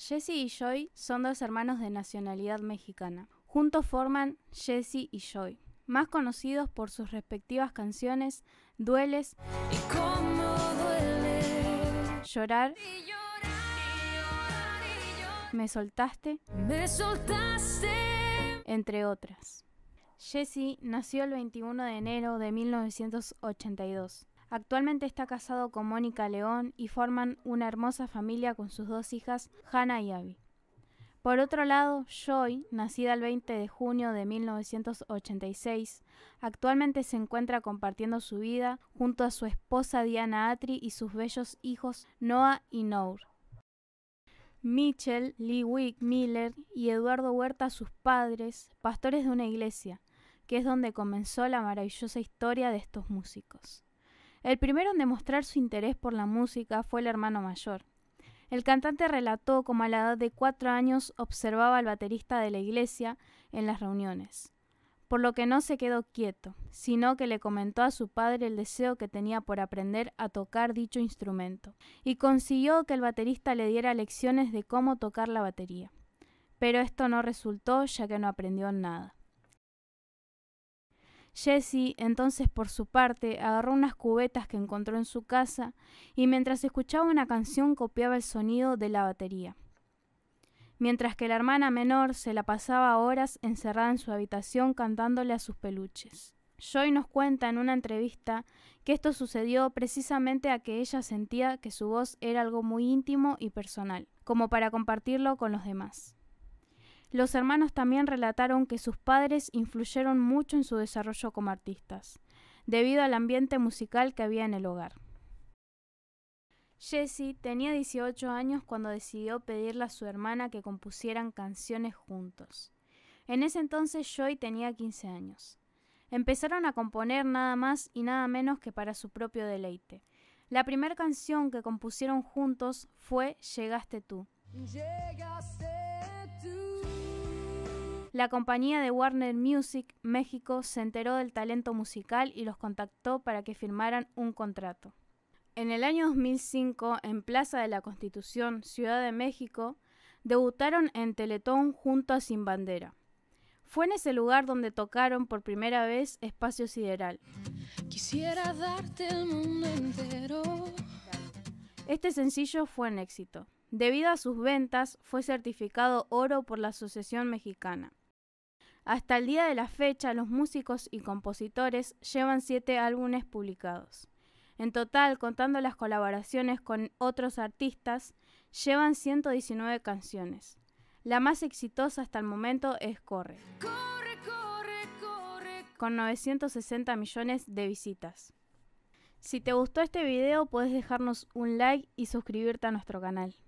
Jesse y Joy son dos hermanos de nacionalidad mexicana. Juntos forman Jesse y Joy, más conocidos por sus respectivas canciones Dueles, ¿Y Llorar, Me soltaste, Me soltaste, entre otras. Jesse nació el 21 de enero de 1982 Actualmente está casado con Mónica León y forman una hermosa familia con sus dos hijas, Hannah y Abby. Por otro lado, Joy, nacida el 20 de junio de 1986, actualmente se encuentra compartiendo su vida junto a su esposa Diana Atri y sus bellos hijos Noah y Nour. Mitchell, Wick, Miller y Eduardo Huerta, sus padres, pastores de una iglesia, que es donde comenzó la maravillosa historia de estos músicos. El primero en demostrar su interés por la música fue el hermano mayor. El cantante relató cómo a la edad de cuatro años observaba al baterista de la iglesia en las reuniones, por lo que no se quedó quieto, sino que le comentó a su padre el deseo que tenía por aprender a tocar dicho instrumento, y consiguió que el baterista le diera lecciones de cómo tocar la batería. Pero esto no resultó ya que no aprendió nada. Jesse entonces por su parte agarró unas cubetas que encontró en su casa y mientras escuchaba una canción copiaba el sonido de la batería. Mientras que la hermana menor se la pasaba horas encerrada en su habitación cantándole a sus peluches. Joy nos cuenta en una entrevista que esto sucedió precisamente a que ella sentía que su voz era algo muy íntimo y personal, como para compartirlo con los demás. Los hermanos también relataron que sus padres influyeron mucho en su desarrollo como artistas, debido al ambiente musical que había en el hogar. Jesse tenía 18 años cuando decidió pedirle a su hermana que compusieran canciones juntos. En ese entonces Joy tenía 15 años. Empezaron a componer nada más y nada menos que para su propio deleite. La primera canción que compusieron juntos fue Llegaste tú. La compañía de Warner Music México se enteró del talento musical y los contactó para que firmaran un contrato. En el año 2005, en Plaza de la Constitución, Ciudad de México, debutaron en Teletón junto a Sin Bandera. Fue en ese lugar donde tocaron por primera vez Espacio Sideral. Quisiera darte el mundo entero. Este sencillo fue un éxito. Debido a sus ventas, fue certificado oro por la Asociación Mexicana. Hasta el día de la fecha, los músicos y compositores llevan siete álbumes publicados. En total, contando las colaboraciones con otros artistas, llevan 119 canciones. La más exitosa hasta el momento es Corre. corre. Con 960 millones de visitas. Si te gustó este video, puedes dejarnos un like y suscribirte a nuestro canal.